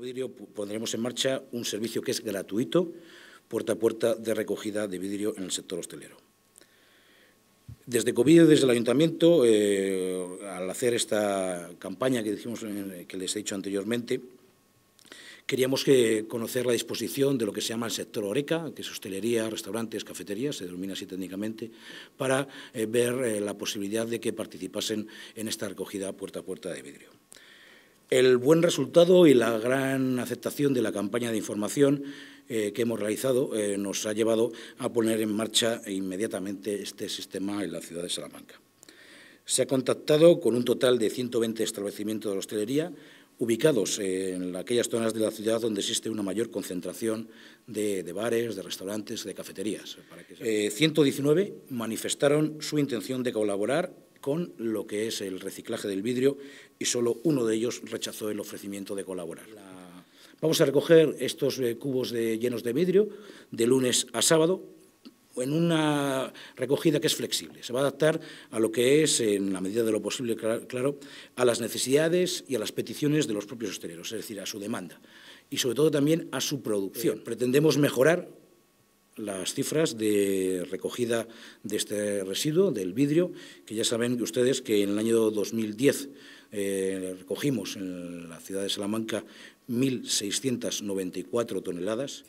vidrio pondremos en marcha un servicio que es gratuito, puerta a puerta de recogida de vidrio en el sector hostelero. Desde y desde el Ayuntamiento, eh, al hacer esta campaña que, dijimos, eh, que les he dicho anteriormente, Queríamos eh, conocer la disposición de lo que se llama el sector Oreca, que es hostelería, restaurantes, cafeterías, se denomina así técnicamente, para ver la posibilidad de que participasen en esta recogida puerta a puerta de vidrio el buen resultado y la gran aceptación de la campaña de información eh, que hemos realizado eh, nos ha llevado a poner en marcha inmediatamente este sistema en la ciudad de Salamanca. Se ha contactado con un total de 120 establecimientos de hostelería ubicados eh, en aquellas zonas de la ciudad donde existe una mayor concentración de, bares, de restaurantes, de cafeterías. 119 manifestaron su intención de colaborar con lo que es el reciclaje del vidrio y solo uno de ellos rechazó el ofrecimiento de colaborar. Vamos a recoger estos eh, cubos de, llenos de vidrio de lunes a sábado en una recogida que es flexible. Se va a adaptar a lo que es, en la medida de lo posible, claro, a las necesidades y a las peticiones de los propios hosteleros, es decir, a su demanda y sobre todo también a su producción. Eh. Pretendemos mejorar las cifras de recogida de este residuo, del vidrio, que ya saben ustedes que en el año 2010 eh, recogimos en la ciudad de Salamanca 1.694 toneladas.